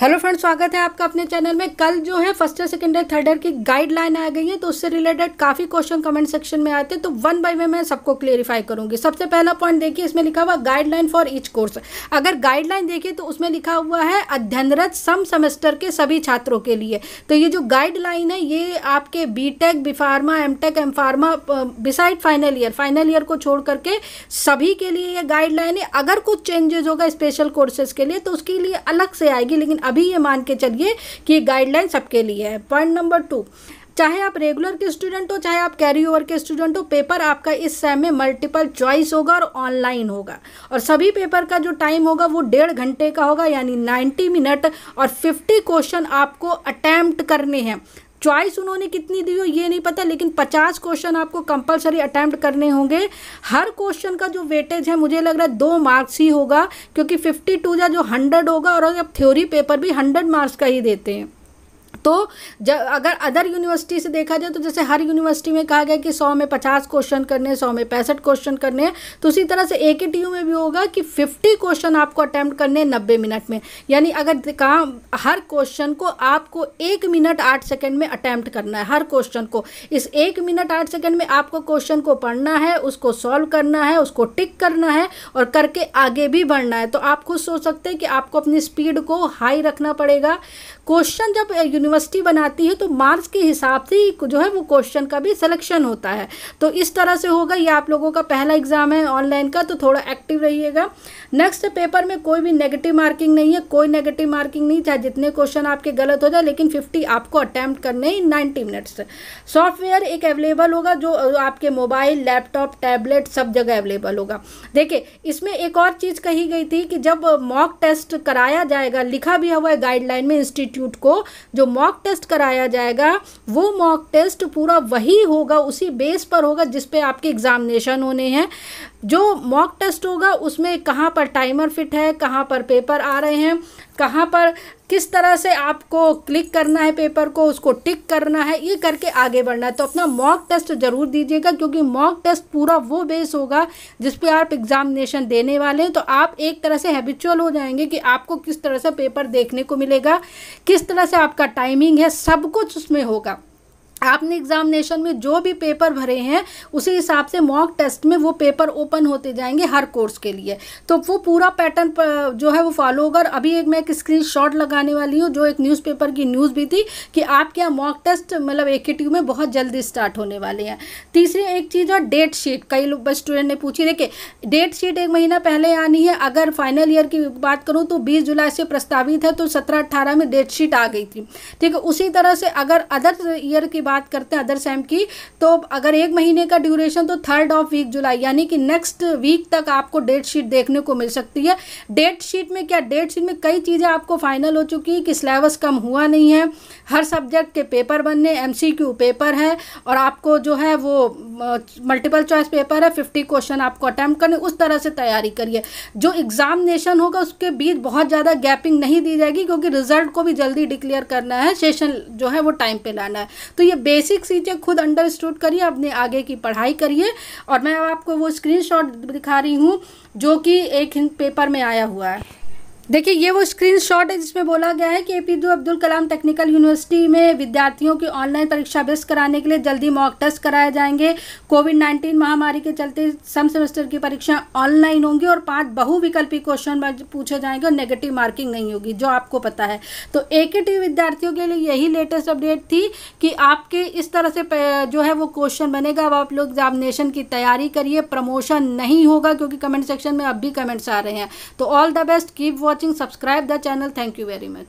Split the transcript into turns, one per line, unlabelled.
hello friends स्वागत है आपका अपने चैनल में कल जो है first year second year third year की गाइडलाइन आ गई है तो उससे रिलेटेड काफ़ी क्वेश्चन कमेंट सेक्शन में आते हैं तो वन बाय वे मैं सबको क्लेरिफाई करूंगी सबसे पहला पॉइंट देखिए इसमें लिखा हुआ गाइडलाइन फॉर ईच कोर्स अगर गाइडलाइन देखिए तो उसमें लिखा हुआ है अध्ययनरत सम सेमेस्टर के सभी छात्रों के लिए तो ये जो गाइडलाइन है ये आपके B tech B pharma M tech M pharma beside final year final year को छोड़ करके सभी के लिए ये गाइडलाइन है अगर कुछ चेंजेस होगा स्पेशल कोर्सेज के लिए तो उसके लिए अलग से आएगी लेकिन अभी ये मान के चलिए कि गाइडलाइन सबके लिए है पॉइंट नंबर टू चाहे आप रेगुलर के स्टूडेंट हो चाहे आप कैरी ओवर के स्टूडेंट हो पेपर आपका इस समय में मल्टीपल चॉइस होगा और ऑनलाइन होगा और सभी पेपर का जो टाइम होगा वो डेढ़ घंटे का होगा यानी 90 मिनट और 50 क्वेश्चन आपको अटैम्प्ट करने हैं चॉइस उन्होंने कितनी दी हो ये नहीं पता लेकिन पचास क्वेश्चन आपको कंपलसरी अटैम्प्ट करने होंगे हर क्वेश्चन का जो वेटेज है मुझे लग रहा है दो मार्क्स ही होगा क्योंकि फिफ्टी टू जो हंड्रेड होगा और आप थ्योरी पेपर भी हंड्रेड मार्क्स का ही देते हैं तो जब अगर अदर यूनिवर्सिटी से देखा जाए तो जैसे हर यूनिवर्सिटी में कहा गया कि सौ में पचास क्वेश्चन करने हैं सौ में पैंसठ क्वेश्चन करने हैं तो उसी तरह से ए के टी यू में भी होगा कि फिफ्टी क्वेश्चन आपको अटैम्प्ट करने हैं नब्बे मिनट में यानी अगर काम हर क्वेश्चन को आपको एक मिनट आठ सेकेंड में अटैम्प्ट करना है हर क्वेश्चन को इस एक मिनट आठ सेकेंड में आपको क्वेश्चन को पढ़ना है उसको सॉल्व करना है उसको टिक करना है और करके आगे भी बढ़ना है तो आप खुद सोच सकते हैं कि आपको अपनी स्पीड को हाई रखना पड़ेगा क्वेश्चन जब यूनिवर्सिटी बनाती है तो मार्क्स के हिसाब से जो है वो क्वेश्चन का भी सिलेक्शन होता है तो इस तरह से होगा ये आप लोगों का पहला एग्ज़ाम है ऑनलाइन का तो थोड़ा एक्टिव रहिएगा नेक्स्ट पेपर में कोई भी नेगेटिव मार्किंग नहीं है कोई नेगेटिव मार्किंग नहीं चाहे जितने क्वेश्चन आपके गलत हो जाए लेकिन फिफ्टी आपको अटैम्प्ट करने इन नाइन्टी मिनट्स सॉफ्टवेयर एक अवेलेबल होगा जो आपके मोबाइल लैपटॉप टैबलेट सब जगह अवेलेबल होगा देखिए इसमें एक और चीज़ कही गई थी कि जब मॉक टेस्ट कराया जाएगा लिखा भी हुआ है गाइडलाइन में इंस्टीट्यूट को जो मॉक टेस्ट कराया जाएगा वो मॉक टेस्ट पूरा वही होगा उसी बेस पर होगा जिस पे आपके एग्ज़ामिनेशन होने हैं जो मॉक टेस्ट होगा उसमें कहाँ पर टाइमर फिट है कहाँ पर पेपर आ रहे हैं कहाँ पर किस तरह से आपको क्लिक करना है पेपर को उसको टिक करना है ये करके आगे बढ़ना है तो अपना मॉक टेस्ट ज़रूर दीजिएगा क्योंकि मॉक टेस्ट पूरा वो बेस होगा जिस पे आप एग्ज़ामिनेशन देने वाले हैं तो आप एक तरह से हैबिचुअल हो जाएंगे कि आपको किस तरह से पेपर देखने को मिलेगा किस तरह से आपका टाइमिंग है सब कुछ उसमें होगा आपने एग्जामिनेशन में जो भी पेपर भरे हैं उसी हिसाब से मॉक टेस्ट में वो पेपर ओपन होते जाएंगे हर कोर्स के लिए तो वो पूरा पैटर्न जो है वो फॉलो होगा अभी एक मैं एक स्क्रीन शॉट लगाने वाली हूँ जो एक न्यूज़पेपर की न्यूज़ भी थी कि आपके यहाँ मॉक टेस्ट मतलब ए में बहुत जल्दी स्टार्ट होने वाले हैं तीसरी एक चीज़ और डेट शीट कई लोग स्टूडेंट ने पूछी देखिए डेट शीट एक महीना पहले आनी है अगर फाइनल ईयर की बात करूँ तो बीस जुलाई से प्रस्तावित है तो सत्रह अट्ठारह में डेट शीट आ गई थी ठीक है उसी तरह से अगर अदर ईयर की बात करते हैं अदर सैम की तो अगर एक महीने का ड्यूरेशन तो थर्ड ऑफ वीक जुलाई यानी कि नेक्स्ट वीक तक आपको डेट शीट देखने को मिल सकती है डेट शीट में क्या डेट शीट में कई चीज़ें आपको फाइनल हो चुकी है कि सिलेबस कम हुआ नहीं है हर सब्जेक्ट के पेपर बनने एम पेपर है और आपको जो है वो मल्टीपल चॉइस पेपर है फिफ्टी क्वेश्चन आपको अटैम्प्ट करने उस तरह से तैयारी करिए जो एग्जामिनेशन होगा उसके बीच बहुत ज़्यादा गैपिंग नहीं दी जाएगी क्योंकि रिजल्ट को भी जल्दी डिक्लेयर करना है सेशन जो है वो टाइम पे लाना है तो ये बेसिक चीज़ें खुद अंडरस्टूड करिए अपने आगे की पढ़ाई करिए और मैं आपको वो स्क्रीनशॉट दिखा रही हूँ जो कि एक पेपर में आया हुआ है देखिए ये वो स्क्रीनशॉट है जिसमें बोला गया है कि A P Abdul Kalam technical university में विद्यार्थियों की ऑनलाइन परीक्षा बेस्ट कराने के लिए जल्दी मॉक टेस्ट कराए जाएंगे कोविड नाइन्टीन महामारी के चलते सम सेमेस्टर की परीक्षा ऑनलाइन होंगी और पांच बहुविकल्पी क्वेश्चन पूछे जाएंगे और नेगेटिव मार्किंग नहीं होगी जो आपको पता है तो ए विद्यार्थियों के लिए यही लेटेस्ट अपडेट थी कि आपके इस तरह से जो है वो क्वेश्चन बनेगा अब आप लोग एग्जामिनेशन की तैयारी करिए प्रमोशन नहीं होगा क्योंकि कमेंट सेक्शन में अब भी कमेंट्स आ रहे हैं तो all the best keep watch watching subscribe the channel thank you very much